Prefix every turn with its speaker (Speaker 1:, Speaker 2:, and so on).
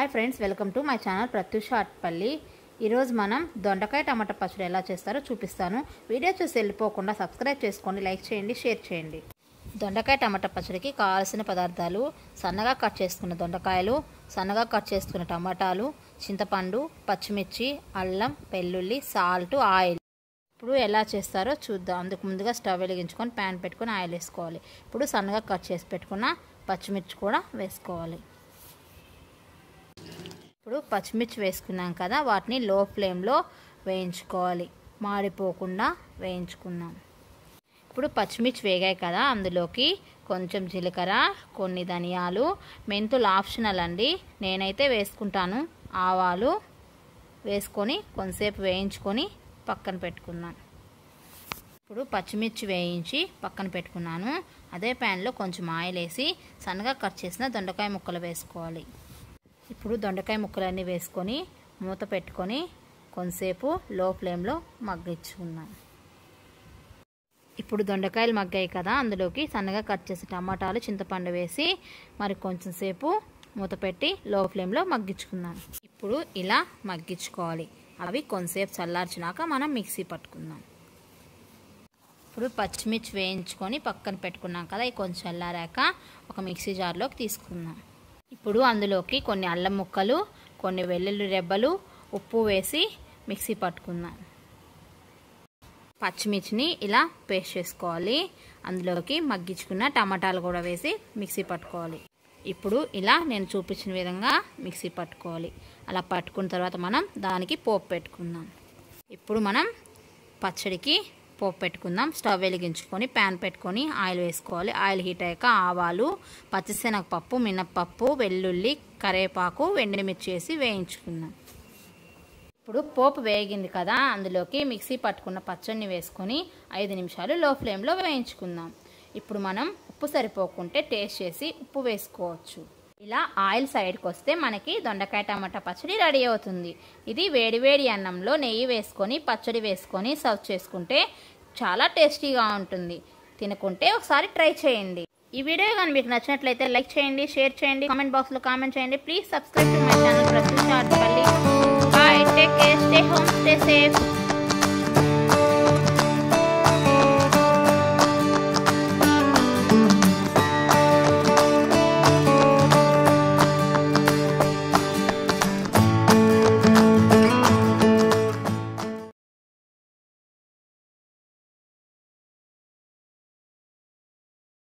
Speaker 1: hi friends welcome to my channel Pratyusha Atpalli ఈరోజు మనం దొండకాయ టమాటా పచ్చడి ఎలా చేస్తారో చూపిస్తాను వీడియో చూసి వెళ్ళిపోకుండా సబ్స్క్రైబ్ చేసుకోండి లైక్ చేయండి షేర్ చేయండి దొండకాయ టమాటా పచ్చడికి కావాల్సిన పదార్థాలు సన్నగా కట్ చేసుకున్న దొండకాయలు సన్నగా కట్ చేసుకున్న టమాటాలు చింతపండు పచ్చిమిర్చి అల్లం వెల్లుల్లి సాల్ట్ ఆయిల్ ఇప్పుడు ఎలా చేస్తారో చూద్దాం అందుకు ముందుగా స్టవ్ వెలిగించుకొని ప్యాన్ పెట్టుకొని ఆయిల్ వేసుకోవాలి ఇప్పుడు సన్నగా కట్ చేసి పెట్టుకున్న పచ్చిమిర్చి కూడా వేసుకోవాలి ఇప్పుడు పచ్చిమిర్చి వేసుకున్నాం కదా వాటిని లో ఫ్లేమ్లో వేయించుకోవాలి మాడిపోకుండా వేయించుకుందాం ఇప్పుడు పచ్చిమిర్చి వేగాయి కదా అందులోకి కొంచెం జీలకర్ర కొన్ని ధనియాలు మెంతులు ఆప్షనల్ అండి నేనైతే వేసుకుంటాను ఆవాలు వేసుకొని కొంతసేపు వేయించుకొని పక్కన పెట్టుకున్నాను ఇప్పుడు పచ్చిమిర్చి వేయించి పక్కన పెట్టుకున్నాను అదే ప్యాన్లో కొంచెం ఆయిల్ వేసి సన్నగా కట్ చేసిన దొండకాయ ముక్కలు వేసుకోవాలి ఇప్పుడు దొండకాయ ముక్కలన్నీ వేసుకొని మూత పెట్టుకొని కొంతసేపు లో ఫ్లేమ్లో మగ్గించుకున్నాను ఇప్పుడు దొండకాయలు మగ్గాయి కదా అందులోకి సన్నగా కట్ చేసి టమాటాలు చింతపండు వేసి మరి కొంచెం సేపు మూత పెట్టి లో ఫ్లేమ్లో మగ్గించుకుందాం ఇప్పుడు ఇలా మగ్గించుకోవాలి అవి కొంతసేపు చల్లార్చినాక మనం మిక్సీ పట్టుకుందాం ఇప్పుడు పచ్చిమిర్చి వేయించుకొని పక్కన పెట్టుకున్నాం కదా ఇవి కొంచెం చల్లారాక ఒక మిక్సీ జార్లోకి తీసుకుందాం ఇప్పుడు అందులోకి కొన్ని అల్లం ముక్కలు కొన్ని వెల్లుల్లి రెబ్బలు ఉప్పు వేసి మిక్సీ పట్టుకుందాం పచ్చిమిర్చిని ఇలా పేస్ట్ చేసుకోవాలి అందులోకి మగ్గించుకున్న టమాటాలు కూడా వేసి మిక్సీ పట్టుకోవాలి ఇప్పుడు ఇలా నేను చూపించిన విధంగా మిక్సీ పట్టుకోవాలి అలా పట్టుకున్న తర్వాత మనం దానికి పోపు పెట్టుకుందాం ఇప్పుడు మనం పచ్చడికి పోపు పెట్టుకుందాం స్టవ్ వెలిగించుకొని ప్యాన్ పెట్టుకొని ఆయిల్ వేసుకోవాలి ఆయిల్ హీట్ అయ్యాక ఆవాలు పచ్చిశనగపప్పు మినప్పప్పు వెల్లుల్లి కరేపాకు వెండిమిర్చి వేసి వేయించుకుందాం ఇప్పుడు పోపు వేగింది కదా అందులోకి మిక్సీ పట్టుకున్న పచ్చడిని వేసుకొని ఐదు నిమిషాలు లో ఫ్లేమ్లో వేయించుకుందాం ఇప్పుడు మనం ఉప్పు సరిపోకుంటే టేస్ట్ చేసి ఉప్పు వేసుకోవచ్చు ఇలా ఆయిల్ సైడ్కి వస్తే మనకి దొండకాయ టమాటా పచ్చడి రెడీ అవుతుంది ఇది వేడివేడి అన్నంలో నెయ్యి వేసుకొని పచ్చడి వేసుకొని సర్వ్ చేసుకుంటే చాలా టేస్టీగా ఉంటుంది తినుకుంటే ఒకసారి ట్రై చేయండి ఈ వీడియో కానీ మీకు నచ్చినట్లయితే లైక్ చేయండి షేర్ చేయండి కామెంట్ బాక్స్లో కామెంట్ చేయండి please subscribe to my channel ప్రస్తుతం bye take care stay home stay safe